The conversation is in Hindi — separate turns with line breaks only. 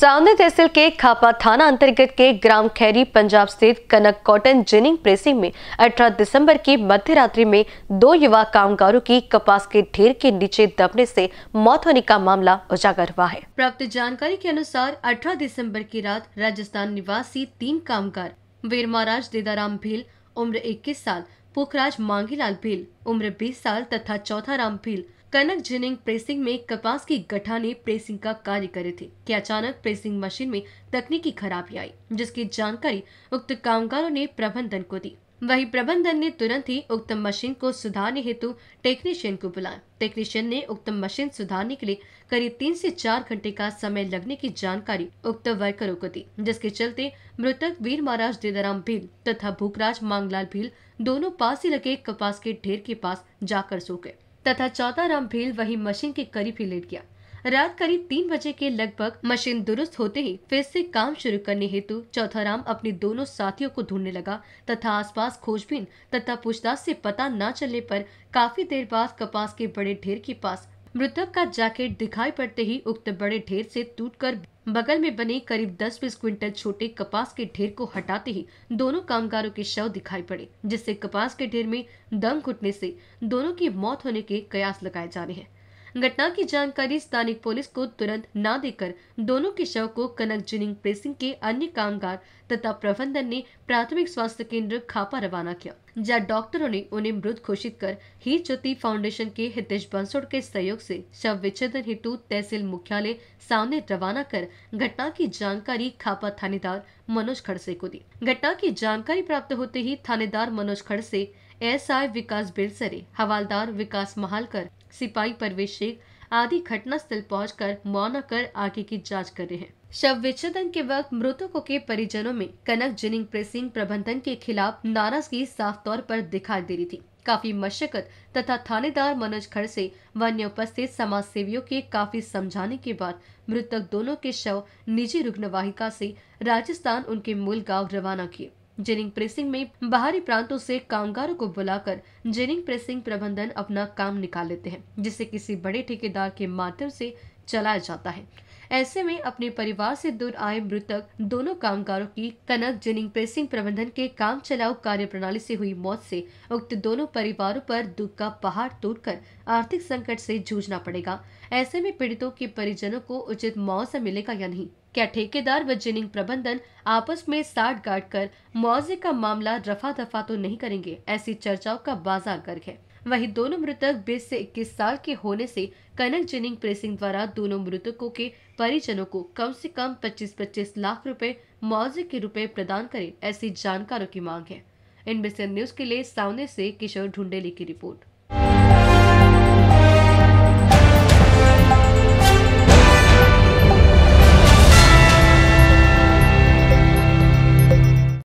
सामने तहसील के खापा थाना अंतर्गत के ग्राम खैरी पंजाब स्थित कनक कॉटन जिनिंग प्रेसिंग में 18 दिसंबर की मध्य रात्रि में दो युवा कामगारों की कपास के ढेर के नीचे दबने से मौत होने का मामला उजागर हुआ है प्राप्त जानकारी के अनुसार 18 दिसंबर की रात राजस्थान निवासी तीन कामगार वीर महाराज देदाराम भील उम्र इक्कीस साल पोखराज मांगीलाल भील उम्र बीस साल तथा चौथा राम भील कनक जिनिंग प्रेसिंग में कपास की गठा ने प्रेसिंग का कार्य करे थे कि अचानक प्रेसिंग मशीन में तकनीकी खराबी आई जिसकी जानकारी उक्त कामगारों ने प्रबंधन को दी वही प्रबंधन ने तुरंत ही उक्त मशीन को सुधारने हेतु टेक्नीशियन को बुलाया टेक्नीशियन ने उक्त मशीन सुधारने के लिए करीब तीन से चार घंटे का समय लगने की जानकारी उक्त वर्करों को दी जिसके चलते मृतक वीर महाराज दीदाराम भील तथा भूखराज मांगलाल भील दोनों पास ही लगे कपास के ढेर के पास जाकर सो गए तथा चौथा राम भेल वही मशीन के करीब ही लेट गया रात करीब तीन बजे के लगभग मशीन दुरुस्त होते ही फिर से काम शुरू करने हेतु चौथा राम अपने दोनों साथियों को ढूंढने लगा तथा आसपास खोजबीन तथा पूछताछ से पता न चलने पर काफी देर बाद कपास के बड़े ढेर के पास मृतक का जैकेट दिखाई पड़ते ही उक्त बड़े ढेर से टूटकर बगल में बने करीब दस बीस क्विंटल छोटे कपास के ढेर को हटाते ही दोनों कामगारों के शव दिखाई पड़े जिससे कपास के ढेर में दम घुटने से दोनों की मौत होने के कयास लगाए जा रहे हैं घटना की जानकारी स्थानीय पुलिस को तुरंत न देकर दोनों के शव को कनक जिनिंग प्रेसिंग के अन्य कामगार तथा प्रबंधन ने प्राथमिक स्वास्थ्य केंद्र खापा रवाना किया जहां डॉक्टरों ने उन्हें मृत घोषित कर ही ज्योति फाउंडेशन के हितेश बंसोड़ के सहयोग से शव विच्छेदन हेतु तहसील मुख्यालय सामने रवाना कर घटना की जानकारी खापा थानेदार मनोज खड़से को दी घटना की जानकारी प्राप्त होते ही थानेदार मनोज खड़से आई विकास बिरसरे हवालदार विकास महालकर सिपाही परवेश शेख आदि घटना स्थल पहुँच कर कर आगे की जांच कर रहे हैं शव विच्छेदन के वक्त मृतकों के परिजनों में कनक जिनिंग प्रेसिंग प्रबंधन के खिलाफ नाराजगी साफ तौर पर दिखाई दे रही थी काफी मशक्कत तथा थानेदार मनोज खड़ से वन्य उपस्थित समाज सेवियों के काफी समझाने के बाद मृतक दोनों के शव निजी रुग्णवाहिका से राजस्थान उनके मूल गांव रवाना किए जेनिंग प्रेसिंग में बाहरी प्रांतों से कामगारों को बुलाकर जेनिंग प्रेसिंग प्रबंधन अपना काम निकाल लेते हैं जिसे किसी बड़े ठेकेदार के माध्यम से चलाया जाता है ऐसे में अपने परिवार से दूर आए मृतक दोनों कामगारों की कनक जिनिंग प्रेसिंग प्रबंधन के काम चलाऊ कार्य प्रणाली से हुई मौत से उक्त दोनों परिवारों पर दुख का पहाड़ तोड़कर आर्थिक संकट से जूझना पड़ेगा ऐसे में पीड़ितों के परिजनों को उचित मुआवजा मिलेगा या नहीं क्या ठेकेदार व जिनिंग प्रबंधन आपस में साठ गाठ कर मुआवजे का मामला रफा दफा तो नहीं करेंगे ऐसी चर्चाओं का बाजार गर्ग है वहीं दोनों मृतक 20 से 21 साल के होने से कनक जिनिंग प्रेसिंग द्वारा दोनों मृतकों के परिजनों को कम से कम 25-25 लाख रुपए मुआवजे के रुपए प्रदान करें ऐसी जानकारों की मांग है इन बिसे न्यूज के लिए सामने से किशोर ढूंढेली की रिपोर्ट